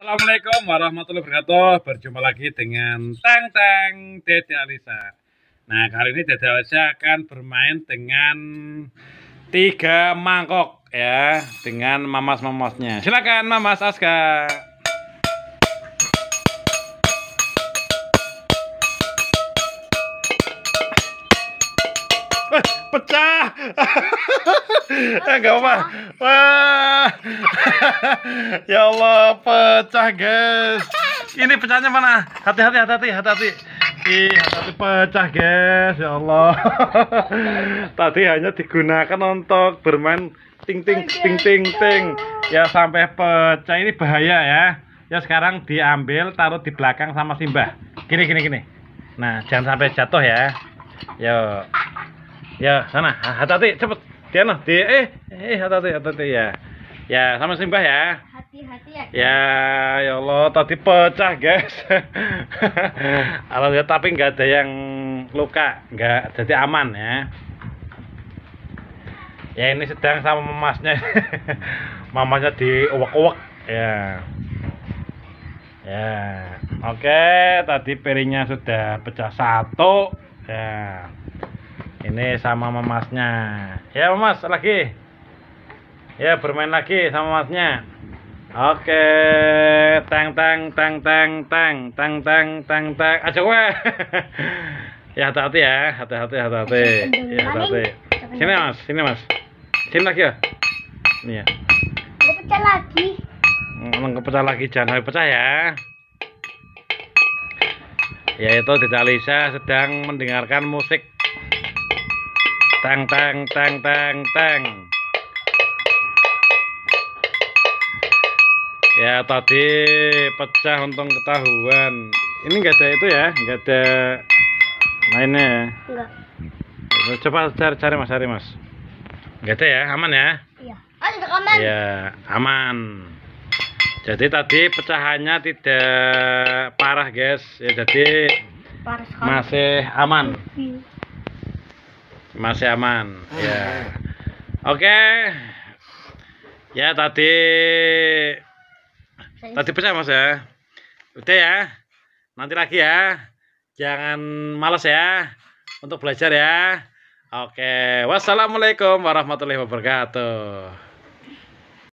Assalamualaikum warahmatullahi wabarakatuh. Berjumpa lagi dengan Teng Tang Dede Alisa. Nah, kali ini Dede Alisa akan bermain dengan tiga mangkok ya, dengan mamas-mamasnya. Silakan Mamas Aska. pecah. Enggak eh, apa Wah. ya Allah, pecah, guys. Ini pecahnya mana? Hati-hati, hati-hati, hati-hati. Ih, hati-hati pecah, guys. Ya Allah. Tadi hanya digunakan untuk bermain ting ting ting ting ting. Ya sampai pecah ini bahaya ya. Ya sekarang diambil, taruh di belakang sama Simbah. Gini gini gini. Nah, jangan sampai jatuh ya. Yuk ya sana hati-hati cepet Tiana di eh eh hati-hati hati-hati ya ya sama simbah ya hati-hati ya ya ya Allah tadi pecah guys alhamdulillah tapi nggak ada yang luka nggak jadi aman ya ya ini sedang sama emasnya mamanya di uwek-uwek ya ya oke tadi piringnya sudah pecah satu ya ini sama memasnya ya mas lagi ya bermain lagi sama masnya oke tang tang tang tang tang tang tang tang tang aja gue ya hati-hati ya hati-hati hati-hati ya hati-hati sini mas sini mas sini lagi ya ini ya pecah lagi Emang mm, pecah lagi jangan sampai pecah ya Ya itu Dita Lisa sedang mendengarkan musik Tang tang tang tang tang. Ya tadi pecah untung ketahuan. Ini enggak ada itu ya, enggak ada mainnya ya. Enggak. Coba cari cari Mas, cari Mas. Enggak ada ya, aman ya? Iya. Oh, aman. Iya, aman. Jadi tadi pecahannya tidak parah, guys. Ya jadi masih aman. Iya masih aman ah, ya ya oke okay. ya tadi tadi pecah mas ya udah ya nanti lagi ya jangan males ya untuk belajar ya oke okay. wassalamualaikum warahmatullahi wabarakatuh